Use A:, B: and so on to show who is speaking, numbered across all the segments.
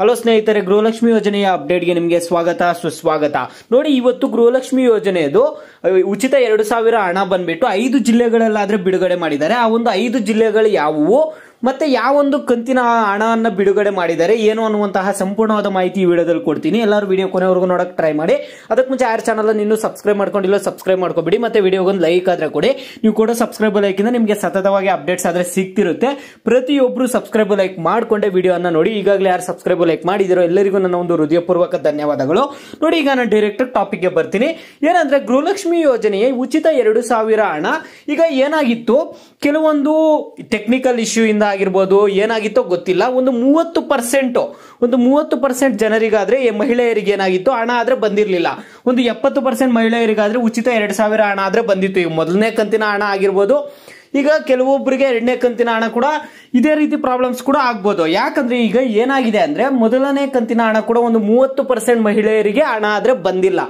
A: hello ಸ್ನೇಹಿತರೆ ಗೃಹಲಕ್ಷ್ಮಿ ಯೋಜನೆಯ ಅಪ್ಡೇಟ್ಗೆ ನಿಮಗೆ ಸ್ವಾಗತ ಸುಸ್ವಾಗತ ನೋಡಿ ಇವತ್ತು ಗೃಹಲಕ್ಷ್ಮಿ ಯೋಜನೆಯದು ಉಚಿತ ಎರಡು ಸಾವಿರ ಹಣ ಬಂದ್ಬಿಟ್ಟು ಐದು ಜಿಲ್ಲೆಗಳಲ್ಲಾದ್ರೆ ಬಿಡುಗಡೆ ಮಾಡಿದ್ದಾರೆ ಆ ಒಂದು ಐದು ಜಿಲ್ಲೆಗಳು ಯಾವುವು ಮತ್ತೆ ಯಾವೊಂದು ಕಂತಿನ ಹಣವನ್ನು ಬಿಡುಗಡೆ ಮಾಡಿದ್ದಾರೆ ಏನು ಅನ್ನುವಂತಹ ಸಂಪೂರ್ಣವಾದ ಮಾಹಿತಿ ವಿಡಿಯೋದಲ್ಲಿ ಕೊಡ್ತೀನಿ ಎಲ್ಲರೂ ವಿಡಿಯೋ ಕೊನೆವರೆಗೂ ನೋಡಕ್ಕೆ ಟ್ರೈ ಮಾಡಿ ಅದಕ್ಕೆ ಮುಂಚೆ ಯಾರ ಚಾನಲ್ ನೀವು ಸಬ್ಸ್ಕ್ರೈಬ್ ಮಾಡ್ಕೊಂಡಿಲ್ಲ ಸಬ್ಸ್ಕ್ರೈಬ್ ಮಾಡ್ಕೊಬಿಡಿ ಮತ್ತೆ ವಿಡಿಯೋಗೊಂದು ಲೈಕ್ ಆದರೆ ಕೊಡಿ ನೀವು ಕೂಡ ಸಬ್ಸ್ಕ್ರೈಬ್ ಇಂದ ನಿಮಗೆ ಸತತವಾಗಿ ಅಪ್ಡೇಟ್ಸ್ ಆದರೆ ಸಿಗ್ತಿರುತ್ತೆ ಪ್ರತಿಯೊಬ್ಬರು ಸಬ್ಸ್ಕ್ರೈಬ್ ಲೈಕ್ ಮಾಡಿಕೊಂಡೆ ವಿಡಿಯೋನ ನೋಡಿ ಈಗಾಗಲೇ ಯಾರು ಸಬ್ಸ್ಕ್ರೈಬ್ ಲೈಕ್ ಮಾಡಿದಿರೋ ಎಲ್ಲರಿಗೂ ನನ್ನ ಒಂದು ಹೃದಯಪೂರ್ವಕ ಧನ್ಯವಾದಗಳು ನೋಡಿ ಈಗ ನಾನು ಡೈರೆಕ್ಟ್ ಗೆ ಬರ್ತೀನಿ ಏನಂದ್ರೆ ಗೃಹಲಕ್ಷ್ಮಿ ಯೋಜನೆಯ ಉಚಿತ ಎರಡು ಸಾವಿರ ಹಣ ಈಗ ಏನಾಗಿತ್ತು ಕೆಲವೊಂದು ಟೆಕ್ನಿಕಲ್ ಇಶ್ಯೂ ಇಂದ ಆಗಿರ್ಬೋದು ಏನಾಗಿತ್ತೋ ಗೊತ್ತಿಲ್ಲ ಒಂದು ಮೂವತ್ತು ಪರ್ಸೆಂಟು ಒಂದು ಮೂವತ್ತು ಪರ್ಸೆಂಟ್ ಜನರಿಗಾದ್ರೆ ಮಹಿಳೆಯರಿಗೆ ಏನಾಗಿತ್ತು ಹಣ ಆದ್ರೆ ಬಂದಿರಲಿಲ್ಲ ಒಂದು ಎಪ್ಪತ್ತು ಪರ್ಸೆಂಟ್ ಮಹಿಳೆಯರಿಗಾದ್ರೆ ಉಚಿತ ಎರಡು ಸಾವಿರ ಹಣ ಆದ್ರೆ ಬಂದಿತ್ತು ಈಗ ಮೊದಲನೇ ಕಂತಿನ ಹಣ ಆಗಿರ್ಬೋದು ಈಗ ಕೆಲವೊಬ್ಬರಿಗೆ ಎರಡನೇ ಕಂತಿನ ಹಣ ಕೂಡ ಇದೇ ರೀತಿ ಪ್ರಾಬ್ಲಮ್ಸ್ ಕೂಡ ಆಗ್ಬೋದು ಯಾಕಂದ್ರೆ ಈಗ ಏನಾಗಿದೆ ಅಂದ್ರೆ ಮೊದಲನೇ ಕಂತಿನ ಹಣ ಕೂಡ ಒಂದು ಮೂವತ್ತು ಪರ್ಸೆಂಟ್ ಮಹಿಳೆಯರಿಗೆ ಹಣ ಆದ್ರೆ ಬಂದಿಲ್ಲ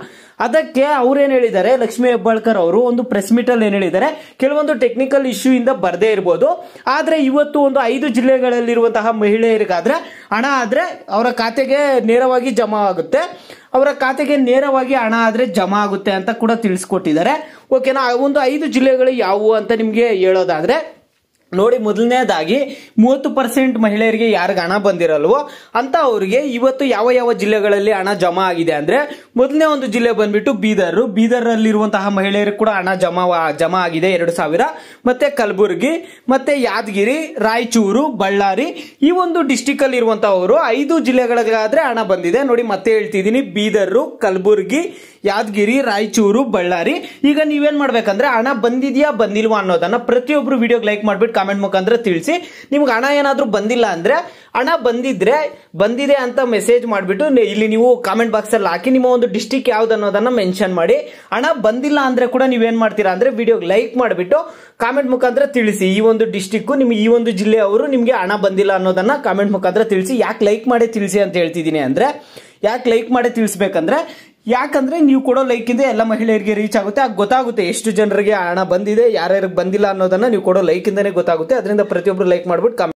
A: ಅದಕ್ಕೆ ಅವ್ರೇನ್ ಹೇಳಿದ್ದಾರೆ ಲಕ್ಷ್ಮಿ ಹೆಬ್ಬಾಳ್ಕರ್ ಅವರು ಒಂದು ಪ್ರೆಸ್ ಮೀಟ್ ಅಲ್ಲಿ ಏನ್ ಹೇಳಿದ್ದಾರೆ ಕೆಲವೊಂದು ಟೆಕ್ನಿಕಲ್ ಇಶ್ಯೂ ಇಂದ ಬರದೇ ಇರಬಹುದು ಆದ್ರೆ ಇವತ್ತು ಒಂದು ಐದು ಜಿಲ್ಲೆಗಳಲ್ಲಿರುವಂತಹ ಮಹಿಳೆಯರಿಗಾದ್ರೆ ಹಣ ಆದ್ರೆ ಅವರ ಖಾತೆಗೆ ನೇರವಾಗಿ ಜಮಾ ಆಗುತ್ತೆ ಅವರ ಖಾತೆಗೆ ನೇರವಾಗಿ ಹಣ ಆದ್ರೆ ಜಮಾ ಆಗುತ್ತೆ ಅಂತ ಕೂಡ ತಿಳಿಸ್ಕೊಟ್ಟಿದ್ದಾರೆ ಓಕೆನಾ ಒಂದು ಐದು ಜಿಲ್ಲೆಗಳು ಯಾವುವು ಅಂತ ನಿಮಗೆ ಹೇಳೋದಾದ್ರೆ ನೋಡಿ ಮೊದಲನೇದಾಗಿ ಮೂವತ್ತು ಪರ್ಸೆಂಟ್ ಮಹಿಳೆಯರಿಗೆ ಯಾರಿಗೆ ಹಣ ಬಂದಿರಲ್ವೋ ಅಂತ ಅವರಿಗೆ ಇವತ್ತು ಯಾವ ಯಾವ ಜಿಲ್ಲೆಗಳಲ್ಲಿ ಹಣ ಜಮಾ ಆಗಿದೆ ಅಂದ್ರೆ ಮೊದಲನೇ ಒಂದು ಜಿಲ್ಲೆ ಬಂದ್ಬಿಟ್ಟು ಬೀದರ್ ಬೀದರ್ನಲ್ಲಿರುವಂತಹ ಮಹಿಳೆಯರು ಕೂಡ ಹಣ ಜಮಾ ಜಮಾ ಆಗಿದೆ ಎರಡು ಸಾವಿರ ಮತ್ತೆ ಕಲಬುರಗಿ ಮತ್ತೆ ಯಾದಗಿರಿ ರಾಯಚೂರು ಬಳ್ಳಾರಿ ಈ ಒಂದು ಡಿಸ್ಟಿಕ್ ಅಲ್ಲಿ ಇರುವಂತಹವರು ಐದು ಜಿಲ್ಲೆಗಳಾದ್ರೆ ಹಣ ಬಂದಿದೆ ನೋಡಿ ಮತ್ತೆ ಹೇಳ್ತಿದ್ದೀನಿ ಬೀದರ್ ಕಲಬುರಗಿ ಯಾದಗಿರಿ ರಾಯಚೂರು ಬಳ್ಳಾರಿ ಈಗ ನೀವೇನ್ ಮಾಡ್ಬೇಕಂದ್ರೆ ಹಣ ಬಂದಿದ್ಯಾ ಬಂದಿಲ್ವಾ ಅನ್ನೋದನ್ನ ಪ್ರತಿಯೊಬ್ಬರು ವಿಡಿಯೋಗೆ ಲೈಕ್ ಮಾಡ್ಬಿಟ್ಟು ಕಾಮೆಂಟ್ ಮುಖಾಂತರ ತಿಳಿಸಿ ನಿಮ್ಗೆ ಹಣ ಏನಾದರೂ ಬಂದಿಲ್ಲ ಅಂದರೆ ಹಣ ಬಂದಿದ್ರೆ ಬಂದಿದೆ ಅಂತ ಮೆಸೇಜ್ ಮಾಡಿಬಿಟ್ಟು ಇಲ್ಲಿ ನೀವು ಕಾಮೆಂಟ್ ಬಾಕ್ಸಲ್ಲಿ ಹಾಕಿ ನಿಮ್ಮ ಒಂದು ಡಿಸ್ಟಿಕ್ ಯಾವ್ದು ಅನ್ನೋದನ್ನು ಮೆನ್ಷನ್ ಮಾಡಿ ಹಣ ಬಂದಿಲ್ಲ ಅಂದರೆ ಕೂಡ ನೀವೇನು ಮಾಡ್ತೀರಾ ಅಂದರೆ ವಿಡಿಯೋಗೆ ಲೈಕ್ ಮಾಡಿಬಿಟ್ಟು ಕಾಮೆಂಟ್ ಮುಖಾಂತರ ತಿಳಿಸಿ ಈ ಒಂದು ಡಿಸ್ಟಿಕ್ಕು ನಿಮ್ಗೆ ಈ ಒಂದು ಜಿಲ್ಲೆಯವರು ನಿಮಗೆ ಹಣ ಬಂದಿಲ್ಲ ಅನ್ನೋದನ್ನು ಕಾಮೆಂಟ್ ಮುಖಾಂತರ ತಿಳಿಸಿ ಯಾಕೆ ಲೈಕ್ ಮಾಡಿ ತಿಳಿಸಿ ಅಂತ ಹೇಳ್ತಿದ್ದೀನಿ ಅಂದರೆ ಯಾಕೆ ಲೈಕ್ ಮಾಡಿ ತಿಳಿಸ್ಬೇಕಂದ್ರೆ ಯಾಕಂದ್ರೆ ನೀವು ಕೊಡೋ ಇಂದ ಎಲ್ಲ ಮಹಿಳೆಯರಿಗೆ ರೀಚ್ ಆಗುತ್ತೆ ಆಗ ಗೊತ್ತಾಗುತ್ತೆ ಎಷ್ಟು ಜನರಿಗೆ ಹಣ ಬಂದಿದೆ ಯಾರ್ಯಾರಿಗೆ ಬಂದಿಲ್ಲ ಅನ್ನೋದನ್ನ ನೀವು ಕೊಡೋ ಇಂದಾನೆ ಗೊತ್ತಾಗುತ್ತೆ ಅದರಿಂದ ಪ್ರತಿಯೊಬ್ಬರು ಲೈಕ್ ಮಾಡ್ಬಿಟ್ಟು